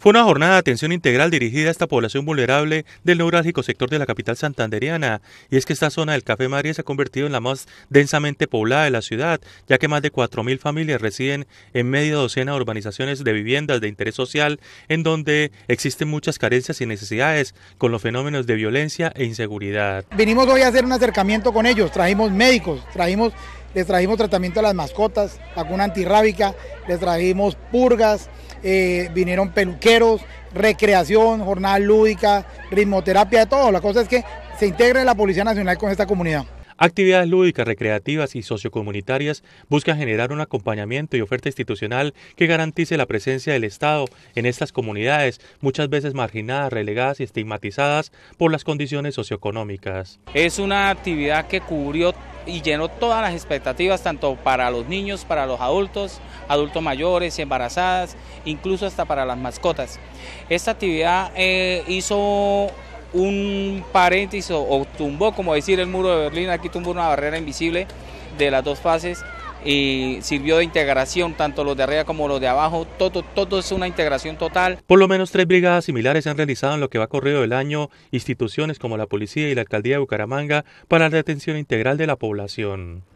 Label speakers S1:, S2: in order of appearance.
S1: Fue una jornada de atención integral dirigida a esta población vulnerable del neurálgico sector de la capital santandereana, y es que esta zona del Café María se ha convertido en la más densamente poblada de la ciudad, ya que más de 4.000 familias residen en media docena de urbanizaciones de viviendas de interés social, en donde existen muchas carencias y necesidades con los fenómenos de violencia e inseguridad.
S2: Vinimos hoy a hacer un acercamiento con ellos, trajimos médicos, trajimos, les trajimos tratamiento a las mascotas, vacuna antirrábica, les trajimos purgas, eh, vinieron peluqueros, recreación, jornada lúdica, ritmoterapia, de todo. La cosa es que se integre la Policía Nacional con esta comunidad.
S1: Actividades lúdicas, recreativas y sociocomunitarias buscan generar un acompañamiento y oferta institucional que garantice la presencia del Estado en estas comunidades, muchas veces marginadas, relegadas y estigmatizadas por las condiciones socioeconómicas.
S3: Es una actividad que cubrió y llenó todas las expectativas, tanto para los niños, para los adultos, adultos mayores, embarazadas, incluso hasta para las mascotas. Esta actividad eh, hizo un paréntesis o tumbó, como decir, el muro de Berlín, aquí tumbó una barrera invisible de las dos fases y sirvió de integración, tanto los de arriba como los de abajo, todo, todo es una integración total.
S1: Por lo menos tres brigadas similares se han realizado en lo que va corrido el año instituciones como la policía y la alcaldía de Bucaramanga para la detención integral de la población.